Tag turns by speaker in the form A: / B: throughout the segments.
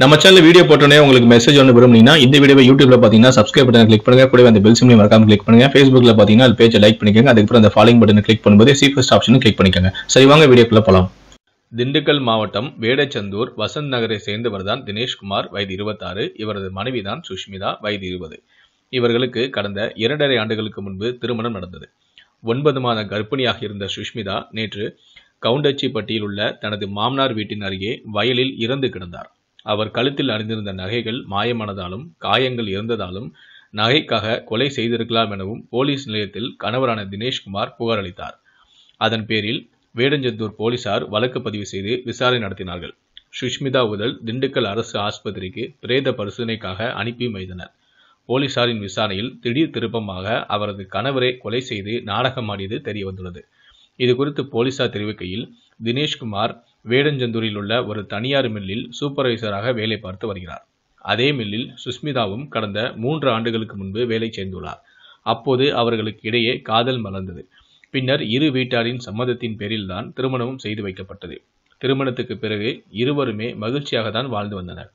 A: நம்ம channel video போட்டோன்னே உங்களுக்கு மெசேஜ் ஒன்று விரும்புனீங்கன்னா இந்த வீடியோ யூடியூப்ல பார்த்தீங்கன்னா சப்ஸ்கிரைப் பண்ணி கிளிக் பண்ணுங்க கூட அந்த பெல் சிம்லையும் மறக்காம கிளிக் பண்ணுங்க ஃபேஸ்புக்ல பார்த்தீங்கன்னா அது பேஜை லைக் பண்ணிக்கோங்க அதுக்கப்புறம் அந்த ஃபாலோயிங் பட்டன் கிளிக் பண்ணும்போது சீஃபஸ்ட் ஆப்ஷனும் கிளிக் பண்ணிக்கோங்க சரி வாங்க வீடியோக்குள்ள போகலாம் திண்டுக்கல் மாவட்டம் வேடச்சந்தூர் வசந்த் நகரை சேர்ந்தவர் தான் தினேஷ்குமார் வயது இருபத்தாறு இவரது மனைவி தான் சுஷ்மிதா வயது இருபது இவர்களுக்கு கடந்த இரண்டரை ஆண்டுகளுக்கு முன்பு திருமணம் நடந்தது ஒன்பது மாத கர்ப்பிணியாக இருந்த சுஷ்மிதா நேற்று கவுண்டச்சிப்பட்டியில் உள்ள தனது மாமனார் வீட்டின் அருகே வயலில் இறந்து கிடந்தார் அவர் கழுத்தில் அணிந்திருந்த நகைகள் மாயமானதாலும் காயங்கள் இருந்ததாலும் நகைக்காக கொலை செய்திருக்கலாம் எனவும் போலீஸ் நிலையத்தில் கணவரான தினேஷ்குமார் புகார் அளித்தார் அதன் பேரில் வேடஞ்செந்தூர் போலீசார் வழக்கு பதிவு செய்து விசாரணை நடத்தினார்கள் சுஷ்மிதா உதல் திண்டுக்கல் அரசு ஆஸ்பத்திரிக்கு பிரேத பரிசோதனைக்காக அனுப்பி வைத்தனர் போலீசாரின் விசாரணையில் திடீர் திருப்பமாக அவரது கணவரை கொலை செய்து நாடகமாடியது தெரியவந்துள்ளது இது குறித்து போலீசார் தெரிவிக்கையில் தினேஷ்குமார் வேடஞ்சந்தூரில் உள்ள ஒரு தனியார் மில்லில் சூப்பர்வைசராக வேலை பார்த்து வருகிறார் அதே மில்லில் சுஷ்மிதாவும் கடந்த மூன்று ஆண்டுகளுக்கு முன்பு வேலை சேர்ந்துள்ளார் அப்போது அவர்களுக்கு இடையே காதல் மலர்ந்தது பின்னர் இரு வீட்டாரின் சம்மதத்தின் பேரில்தான் திருமணமும் செய்து வைக்கப்பட்டது திருமணத்துக்கு பிறகு இருவருமே மகிழ்ச்சியாக தான் வாழ்ந்து வந்தனர்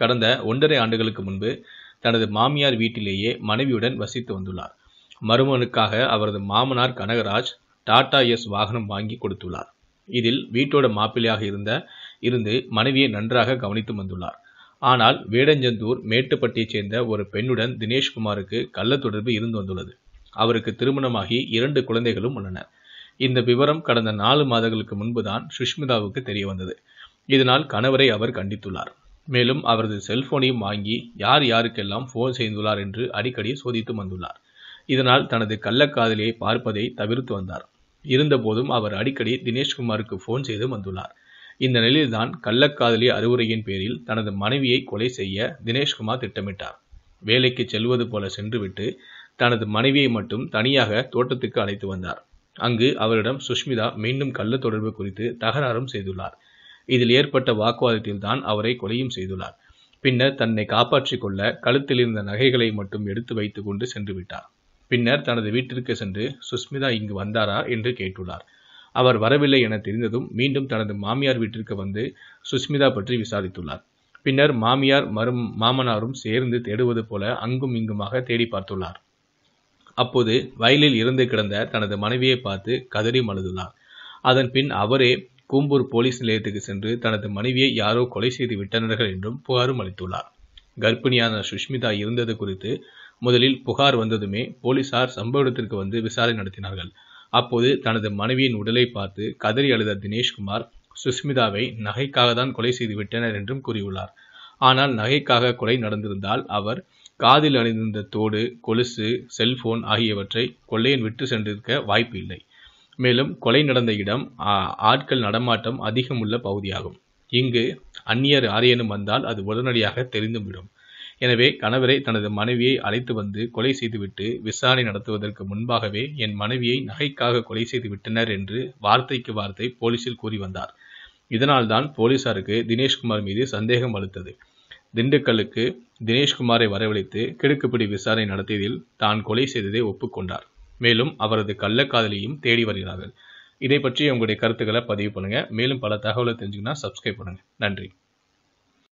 A: கடந்த ஒன்றரை ஆண்டுகளுக்கு முன்பு தனது மாமியார் வீட்டிலேயே மனைவியுடன் வசித்து வந்துள்ளார் மருமனுக்காக அவரது மாமனார் கனகராஜ் டாடா எஸ் வாகனம் வாங்கி கொடுத்துள்ளார் இதில் வீட்டோட மாப்பிள்ளையாக இருந்த இருந்து மனைவியை நன்றாக கவனித்து வந்துள்ளார் ஆனால் வேடஞ்சந்தூர் மேட்டுப்பட்டியைச் சேர்ந்த ஒரு பெண்ணுடன் தினேஷ்குமாருக்கு கள்ள தொடர்பு இருந்து வந்துள்ளது அவருக்கு திருமணமாகி இரண்டு குழந்தைகளும் உள்ளனர் இந்த விவரம் கடந்த நாலு மாதங்களுக்கு முன்புதான் சுஷ்மிதாவுக்கு தெரிய வந்தது இதனால் கணவரை அவர் கண்டித்துள்ளார் மேலும் அவரது செல்போனையும் வாங்கி யார் யாருக்கெல்லாம் ஃபோன் செய்துள்ளார் என்று அடிக்கடி சோதித்து வந்துள்ளார் இதனால் தனது கள்ளக்காதலியை பார்ப்பதை தவிர்த்து வந்தார் இருந்தபோதும் அவர் அடிக்கடி தினேஷ்குமாருக்கு ஃபோன் செய்து வந்துள்ளார் இந்த நிலையில்தான் கள்ளக்காதலி அறிவுரையின் பேரில் தனது மனைவியை கொலை செய்ய தினேஷ்குமார் திட்டமிட்டார் வேலைக்கு செல்வது போல சென்றுவிட்டு தனது மனைவியை மட்டும் தனியாக தோட்டத்துக்கு அழைத்து வந்தார் அங்கு அவரிடம் சுஷ்மிதா மீண்டும் கள்ள தொடர்பு குறித்து தகராறும் செய்துள்ளார் இதில் ஏற்பட்ட வாக்குவாதத்தில் தான் அவரை கொலையும் செய்துள்ளார் பின்னர் தன்னை காப்பாற்றிக் கொள்ள கழுத்தில் இருந்த நகைகளை மட்டும் எடுத்து வைத்துக் கொண்டு சென்று விட்டார் பின்னர் தனது வீட்டிற்கு சென்று சுஸ்மிதா இங்கு வந்தாரா என்று கேட்டுள்ளார் அவர் வரவில்லை என தெரிந்ததும் மீண்டும் தனது மாமியார் வீட்டிற்கு வந்து சுஸ்மிதா பற்றி விசாரித்துள்ளார் பின்னர் மாமியார் மரும் மாமனாரும் சேர்ந்து தேடுவது போல அங்கும் இங்குமாக தேடி பார்த்துள்ளார் அப்போது வயலில் இருந்து கிடந்த தனது மனைவியை பார்த்து கதறி மழுதுள்ளார் அதன் பின் அவரே கூம்பூர் போலீஸ் நிலையத்துக்கு சென்று தனது மனைவியை யாரோ கொலை செய்து விட்டனர்கள் என்றும் புகாரும் அளித்துள்ளார் கர்ப்பிணியான சுஷ்மிதா இருந்தது குறித்து முதலில் புகார் வந்ததுமே போலீசார் சம்பவ இடத்திற்கு வந்து விசாரணை நடத்தினார்கள் அப்போது தனது மனைவியின் உடலை பார்த்து கதறி அழுத தினேஷ்குமார் சுஷ்மிதாவை நகைக்காக தான் கொலை செய்து விட்டனர் என்றும் கூறியுள்ளார் ஆனால் நகைக்காக கொலை நடந்திருந்தால் அவர் காதில் அணிந்திருந்த தோடு கொலுசு செல்போன் ஆகியவற்றை கொள்ளையன் விட்டு சென்றிருக்க வாய்ப்பு இல்லை மேலும் கொலை நடந்த இடம் ஆட்கள் நடமாட்டம் அதிகம் உள்ள பகுதியாகும் இங்கு அந்நியர் ஆரியனும் வந்தால் அது உடனடியாக தெரிந்துவிடும் எனவே கணவரை தனது மனைவியை அழைத்து வந்து கொலை செய்துவிட்டு விசாரணை நடத்துவதற்கு முன்பாகவே என் மனைவியை நகைக்காக கொலை செய்து விட்டனர் என்று வார்த்தைக்கு வார்த்தை போலீசில் கூறி வந்தார் இதனால்தான் போலீசாருக்கு தினேஷ்குமார் மீது சந்தேகம் வலுத்தது திண்டுக்கல்லுக்கு தினேஷ்குமாரை வரவழைத்து கிடுக்குப்பிடி விசாரணை நடத்தியதில் தான் கொலை செய்ததை ஒப்புக்கொண்டார் மேலும் அவரது கள்ளக்காதலியும் தேடி வருகிறார்கள் இதை பற்றி உங்களுடைய கருத்துக்களை பதிவு பண்ணுங்கள் மேலும் பல தகவலை தெரிஞ்சுக்கணும் சப்ஸ்கிரைப் பண்ணுங்கள் நன்றி